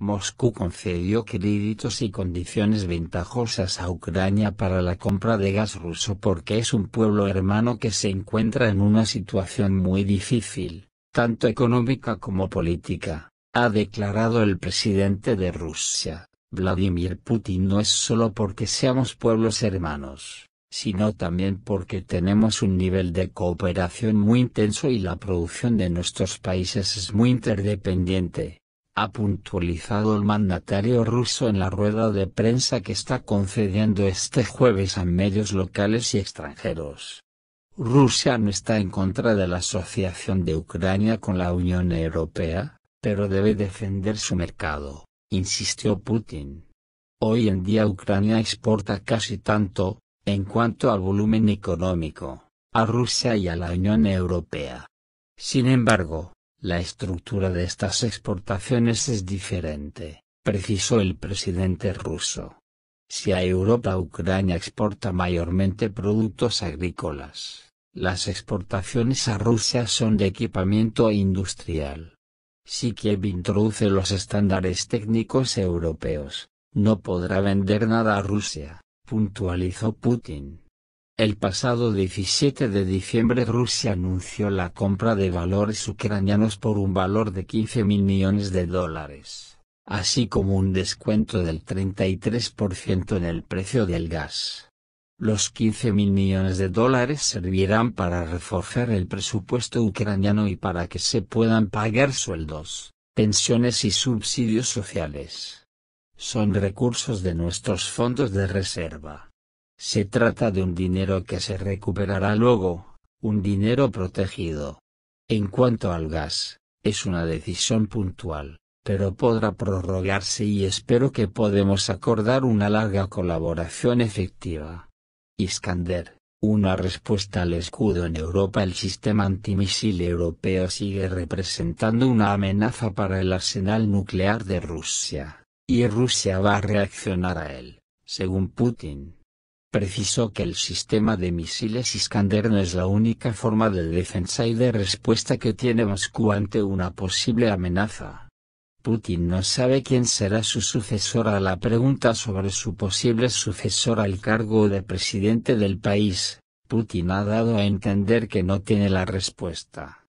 Moscú concedió créditos y condiciones ventajosas a Ucrania para la compra de gas ruso porque es un pueblo hermano que se encuentra en una situación muy difícil, tanto económica como política, ha declarado el presidente de Rusia. Vladimir Putin no es solo porque seamos pueblos hermanos, sino también porque tenemos un nivel de cooperación muy intenso y la producción de nuestros países es muy interdependiente ha puntualizado el mandatario ruso en la rueda de prensa que está concediendo este jueves a medios locales y extranjeros. Rusia no está en contra de la asociación de Ucrania con la Unión Europea, pero debe defender su mercado, insistió Putin. Hoy en día Ucrania exporta casi tanto, en cuanto al volumen económico, a Rusia y a la Unión Europea. Sin embargo, la estructura de estas exportaciones es diferente, precisó el presidente ruso. Si a Europa Ucrania exporta mayormente productos agrícolas, las exportaciones a Rusia son de equipamiento industrial. Si Kiev introduce los estándares técnicos europeos, no podrá vender nada a Rusia, puntualizó Putin. El pasado 17 de diciembre Rusia anunció la compra de valores ucranianos por un valor de 15 mil millones de dólares, así como un descuento del 33% en el precio del gas. Los 15 mil millones de dólares servirán para reforzar el presupuesto ucraniano y para que se puedan pagar sueldos, pensiones y subsidios sociales. Son recursos de nuestros fondos de reserva. Se trata de un dinero que se recuperará luego, un dinero protegido. En cuanto al gas, es una decisión puntual, pero podrá prorrogarse y espero que podemos acordar una larga colaboración efectiva. Iskander, una respuesta al escudo en Europa El sistema antimisil europeo sigue representando una amenaza para el arsenal nuclear de Rusia, y Rusia va a reaccionar a él, según Putin precisó que el sistema de misiles Iskander no es la única forma de defensa y de respuesta que tiene Moscú ante una posible amenaza. Putin no sabe quién será su sucesor a la pregunta sobre su posible sucesor al cargo de presidente del país, Putin ha dado a entender que no tiene la respuesta.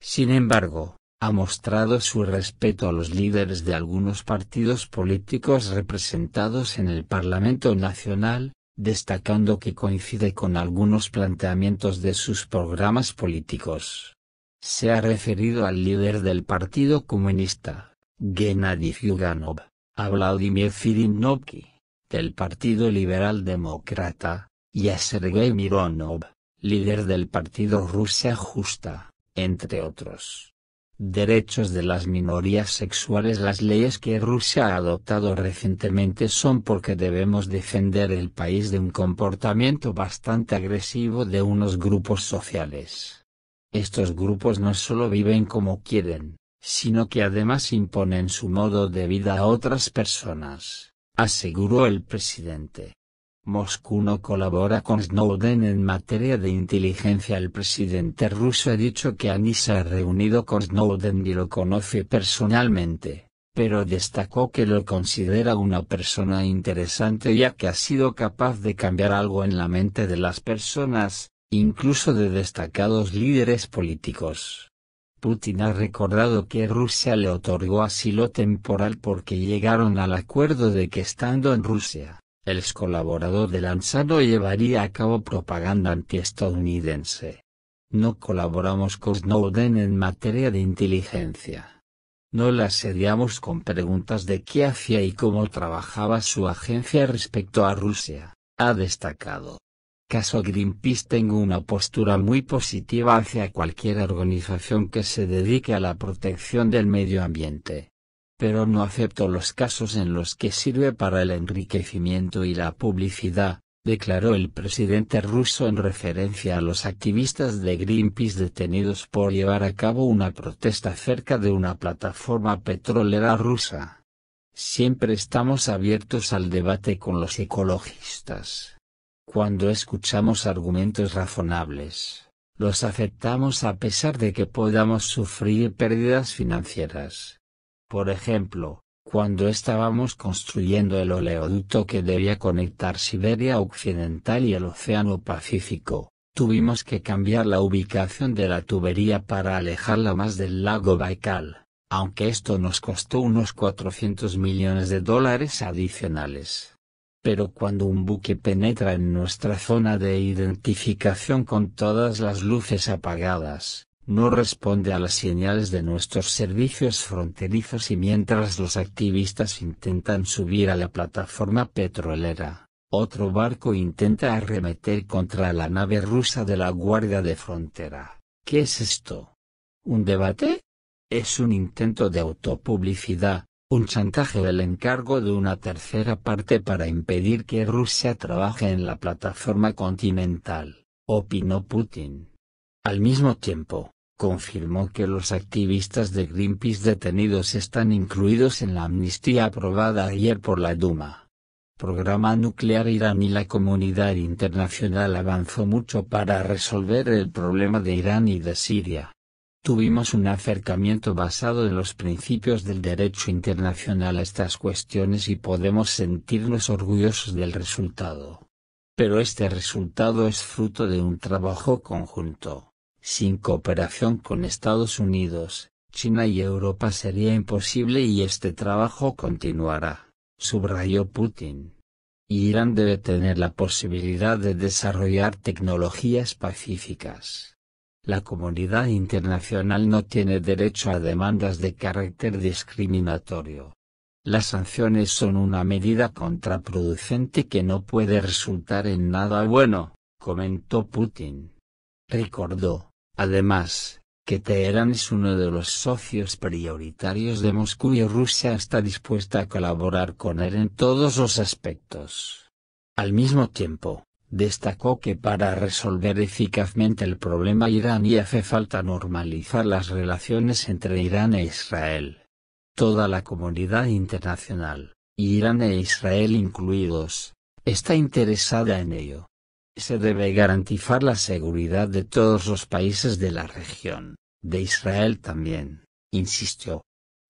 Sin embargo, ha mostrado su respeto a los líderes de algunos partidos políticos representados en el Parlamento Nacional, destacando que coincide con algunos planteamientos de sus programas políticos. Se ha referido al líder del Partido Comunista, Gennady Zyuganov, a Vladimir Zirinovsky, del Partido Liberal Demócrata, y a Sergei Mironov, líder del Partido Rusia Justa, entre otros. Derechos de las minorías sexuales Las leyes que Rusia ha adoptado recientemente son porque debemos defender el país de un comportamiento bastante agresivo de unos grupos sociales. Estos grupos no solo viven como quieren, sino que además imponen su modo de vida a otras personas, aseguró el presidente. Moscú no colabora con Snowden en materia de inteligencia. El presidente ruso ha dicho que Anisa ha reunido con Snowden y lo conoce personalmente, pero destacó que lo considera una persona interesante ya que ha sido capaz de cambiar algo en la mente de las personas, incluso de destacados líderes políticos. Putin ha recordado que Rusia le otorgó asilo temporal porque llegaron al acuerdo de que estando en Rusia, el ex colaborador de Lanzado llevaría a cabo propaganda antiestadounidense. No colaboramos con Snowden en materia de inteligencia. No la asediamos con preguntas de qué hacía y cómo trabajaba su agencia respecto a Rusia, ha destacado. Caso Greenpeace tengo una postura muy positiva hacia cualquier organización que se dedique a la protección del medio ambiente pero no acepto los casos en los que sirve para el enriquecimiento y la publicidad, declaró el presidente ruso en referencia a los activistas de Greenpeace detenidos por llevar a cabo una protesta cerca de una plataforma petrolera rusa. Siempre estamos abiertos al debate con los ecologistas. Cuando escuchamos argumentos razonables, los aceptamos a pesar de que podamos sufrir pérdidas financieras. Por ejemplo, cuando estábamos construyendo el oleoducto que debía conectar Siberia Occidental y el Océano Pacífico, tuvimos que cambiar la ubicación de la tubería para alejarla más del lago Baikal, aunque esto nos costó unos 400 millones de dólares adicionales. Pero cuando un buque penetra en nuestra zona de identificación con todas las luces apagadas, no responde a las señales de nuestros servicios fronterizos y mientras los activistas intentan subir a la plataforma petrolera, otro barco intenta arremeter contra la nave rusa de la Guardia de Frontera. ¿Qué es esto? ¿Un debate? Es un intento de autopublicidad, un chantaje del encargo de una tercera parte para impedir que Rusia trabaje en la plataforma continental, opinó Putin. Al mismo tiempo, confirmó que los activistas de Greenpeace detenidos están incluidos en la amnistía aprobada ayer por la Duma. Programa nuclear Irán y la comunidad internacional avanzó mucho para resolver el problema de Irán y de Siria. Tuvimos un acercamiento basado en los principios del derecho internacional a estas cuestiones y podemos sentirnos orgullosos del resultado. Pero este resultado es fruto de un trabajo conjunto. Sin cooperación con Estados Unidos, China y Europa sería imposible y este trabajo continuará, subrayó Putin. Irán debe tener la posibilidad de desarrollar tecnologías pacíficas. La comunidad internacional no tiene derecho a demandas de carácter discriminatorio. Las sanciones son una medida contraproducente que no puede resultar en nada bueno, comentó Putin. Recordó, Además, que Teherán es uno de los socios prioritarios de Moscú y Rusia está dispuesta a colaborar con él en todos los aspectos. Al mismo tiempo, destacó que para resolver eficazmente el problema iraní hace falta normalizar las relaciones entre Irán e Israel. Toda la comunidad internacional, Irán e Israel incluidos, está interesada en ello. Se debe garantizar la seguridad de todos los países de la región, de Israel también, insistió.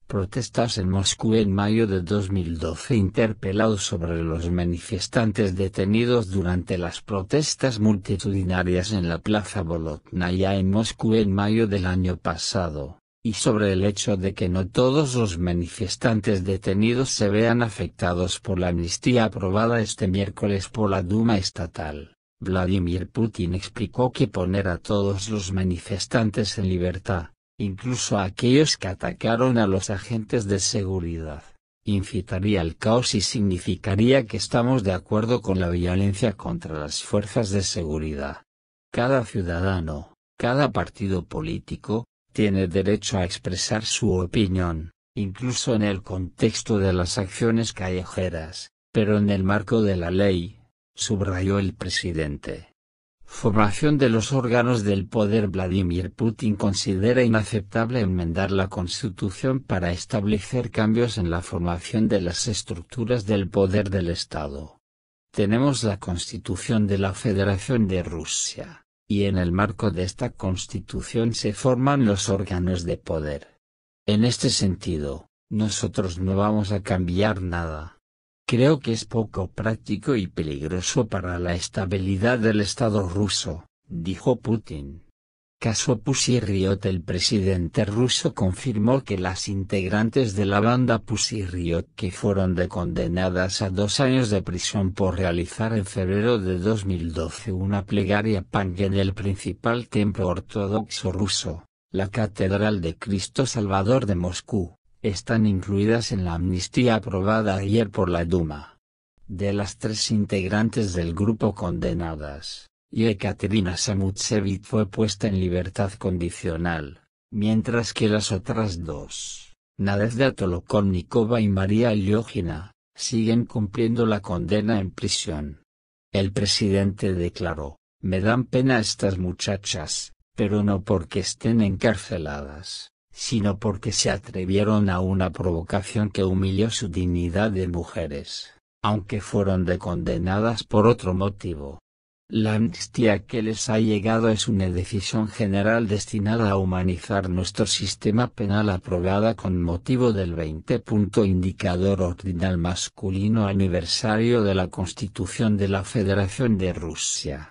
Protestas en Moscú en mayo de 2012 interpelados sobre los manifestantes detenidos durante las protestas multitudinarias en la Plaza Bolotnaya en Moscú en mayo del año pasado, y sobre el hecho de que no todos los manifestantes detenidos se vean afectados por la amnistía aprobada este miércoles por la Duma estatal. Vladimir Putin explicó que poner a todos los manifestantes en libertad, incluso a aquellos que atacaron a los agentes de seguridad, incitaría al caos y significaría que estamos de acuerdo con la violencia contra las fuerzas de seguridad. Cada ciudadano, cada partido político, tiene derecho a expresar su opinión, incluso en el contexto de las acciones callejeras, pero en el marco de la ley, subrayó el presidente. Formación de los órganos del poder Vladimir Putin considera inaceptable enmendar la Constitución para establecer cambios en la formación de las estructuras del poder del Estado. Tenemos la Constitución de la Federación de Rusia, y en el marco de esta Constitución se forman los órganos de poder. En este sentido, nosotros no vamos a cambiar nada. Creo que es poco práctico y peligroso para la estabilidad del Estado ruso, dijo Putin. Caso Pussy Riot El presidente ruso confirmó que las integrantes de la banda Pussy Riot que fueron condenadas a dos años de prisión por realizar en febrero de 2012 una plegaria punk en el principal templo ortodoxo ruso, la Catedral de Cristo Salvador de Moscú, están incluidas en la amnistía aprobada ayer por la Duma. De las tres integrantes del grupo condenadas, Yekaterina Samutsevich fue puesta en libertad condicional, mientras que las otras dos, Nadezhda Tolokonnikova y María Lyogina, siguen cumpliendo la condena en prisión. El presidente declaró, me dan pena estas muchachas, pero no porque estén encarceladas, sino porque se atrevieron a una provocación que humilló su dignidad de mujeres, aunque fueron condenadas por otro motivo. La amnistía que les ha llegado es una decisión general destinada a humanizar nuestro sistema penal aprobada con motivo del 20. Indicador ordinal masculino aniversario de la Constitución de la Federación de Rusia.